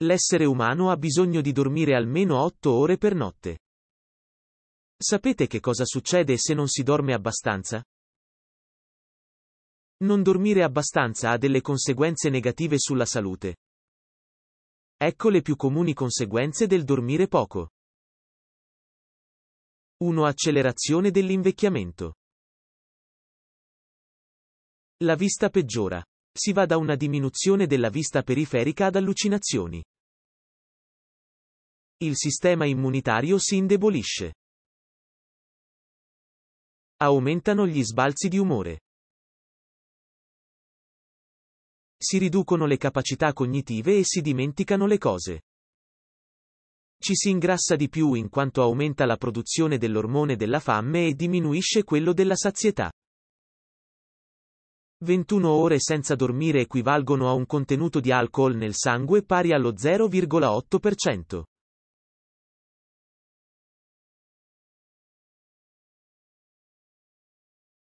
L'essere umano ha bisogno di dormire almeno 8 ore per notte. Sapete che cosa succede se non si dorme abbastanza? Non dormire abbastanza ha delle conseguenze negative sulla salute. Ecco le più comuni conseguenze del dormire poco. 1. Accelerazione dell'invecchiamento. La vista peggiora. Si va da una diminuzione della vista periferica ad allucinazioni. Il sistema immunitario si indebolisce. Aumentano gli sbalzi di umore. Si riducono le capacità cognitive e si dimenticano le cose. Ci si ingrassa di più in quanto aumenta la produzione dell'ormone della fame e diminuisce quello della sazietà. 21 ore senza dormire equivalgono a un contenuto di alcol nel sangue pari allo 0,8%.